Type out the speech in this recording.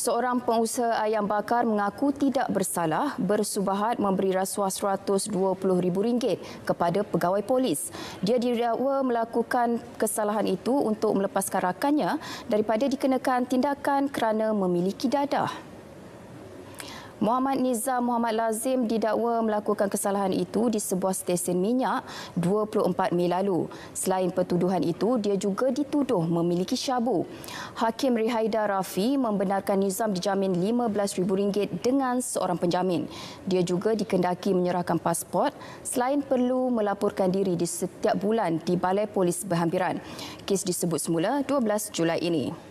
Seorang pengusaha ayam bakar mengaku tidak bersalah bersubahat memberi rasuah RM120,000 kepada pegawai polis. Dia didakwa melakukan kesalahan itu untuk melepaskan rakannya daripada dikenakan tindakan kerana memiliki dadah. Muhammad Nizam Muhammad Lazim didakwa melakukan kesalahan itu di sebuah stesen minyak 24 Mei lalu. Selain pertuduhan itu, dia juga dituduh memiliki syabu. Hakim Rihaida Rafi membenarkan Nizam dijamin RM15,000 dengan seorang penjamin. Dia juga dikendaki menyerahkan pasport selain perlu melaporkan diri di setiap bulan di Balai Polis Berhampiran. Kes disebut semula 12 Julai ini.